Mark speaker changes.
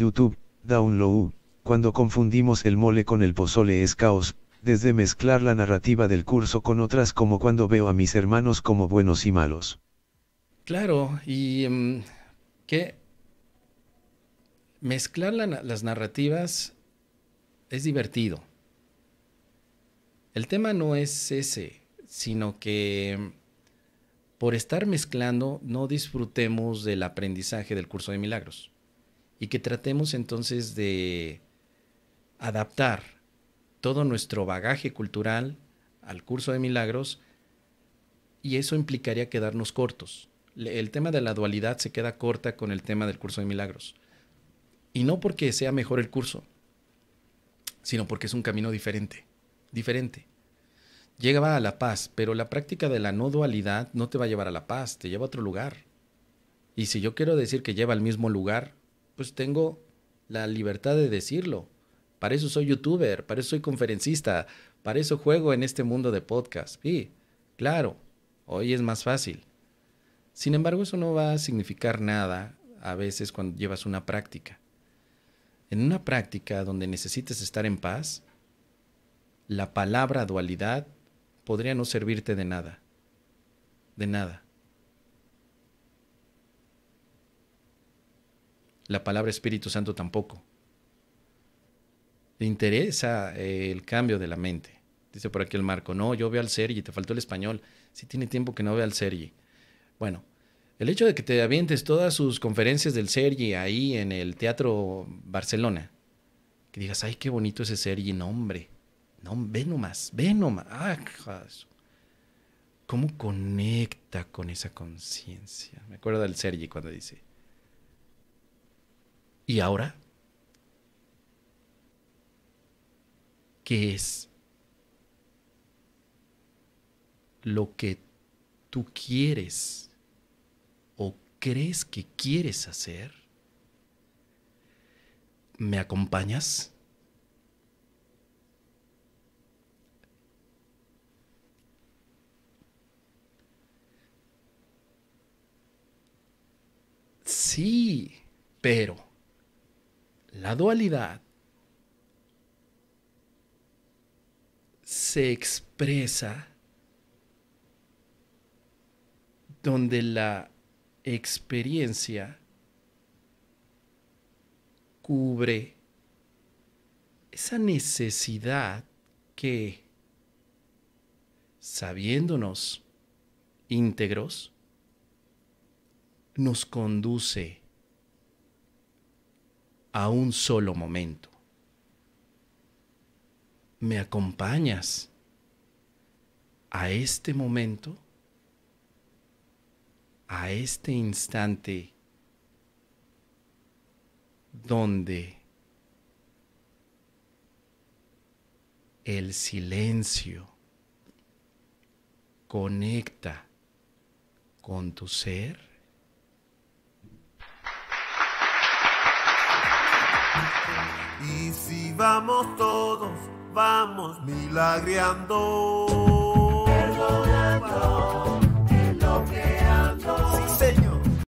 Speaker 1: YouTube, Download, cuando confundimos el mole con el pozole es caos, desde mezclar la narrativa del curso con otras como cuando veo a mis hermanos como buenos y malos. Claro, y em, que mezclar las narrativas es divertido. El tema no es ese, sino que em, por estar mezclando no disfrutemos del aprendizaje del curso de milagros y que tratemos entonces de adaptar todo nuestro bagaje cultural al curso de milagros y eso implicaría quedarnos cortos. El tema de la dualidad se queda corta con el tema del curso de milagros. Y no porque sea mejor el curso, sino porque es un camino diferente, diferente. Llega a la paz, pero la práctica de la no dualidad no te va a llevar a la paz, te lleva a otro lugar. Y si yo quiero decir que lleva al mismo lugar, pues tengo la libertad de decirlo. Para eso soy youtuber, para eso soy conferencista, para eso juego en este mundo de podcast. y claro, hoy es más fácil. Sin embargo, eso no va a significar nada a veces cuando llevas una práctica. En una práctica donde necesites estar en paz, la palabra dualidad podría no servirte de nada. De nada. la palabra Espíritu Santo tampoco. Le interesa eh, el cambio de la mente. Dice por aquí el Marco, no, yo veo al Sergi, te faltó el español. Si sí, tiene tiempo que no ve al Sergi. Bueno, el hecho de que te avientes todas sus conferencias del Sergi ahí en el Teatro Barcelona, que digas, ay, qué bonito ese Sergi, no hombre, no, ve nomás, ve nomás, ah, ¿cómo conecta con esa conciencia? Me acuerdo del Sergi cuando dice, ¿Y ahora? ¿Qué es lo que tú quieres o crees que quieres hacer? ¿Me acompañas? Sí, pero la dualidad se expresa donde la experiencia cubre esa necesidad que, sabiéndonos íntegros, nos conduce a un solo momento. ¿Me acompañas a este momento? ¿A este instante donde el silencio conecta con tu ser? Y si vamos todos, vamos milagreando.